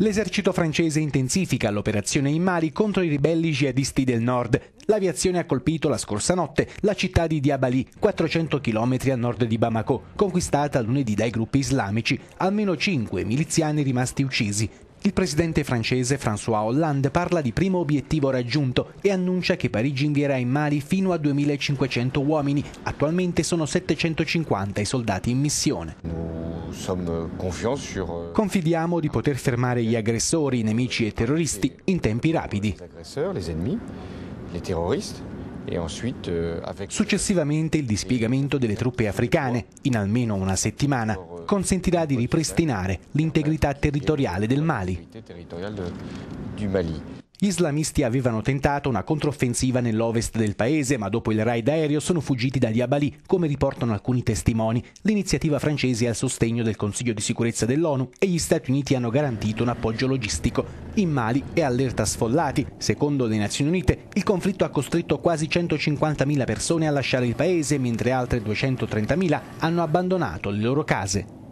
L'esercito francese intensifica l'operazione in Mali contro i ribelli jihadisti del nord. L'aviazione ha colpito la scorsa notte la città di Diabali, 400 km a nord di Bamako, conquistata lunedì dai gruppi islamici, almeno 5 miliziani rimasti uccisi. Il presidente francese François Hollande parla di primo obiettivo raggiunto e annuncia che Parigi invierà in Mali fino a 2500 uomini. Attualmente sono 750 i soldati in missione. Euh, Confidiamo di poter fermare gli aggressori, nemici e terroristi in tempi rapidi. Euh, Successivamente il dispiegamento delle truppe africane, in almeno una settimana, consentirà di ripristinare l'integrità territoriale del Mali. Gli islamisti avevano tentato una controffensiva nell'ovest del paese, ma dopo il raid aereo sono fuggiti dagli Diabali, come riportano alcuni testimoni. L'iniziativa francese è al sostegno del Consiglio di sicurezza dell'ONU e gli Stati Uniti hanno garantito un appoggio logistico. In Mali è allerta sfollati. Secondo le Nazioni Unite, il conflitto ha costretto quasi 150.000 persone a lasciare il paese, mentre altre 230.000 hanno abbandonato le loro case.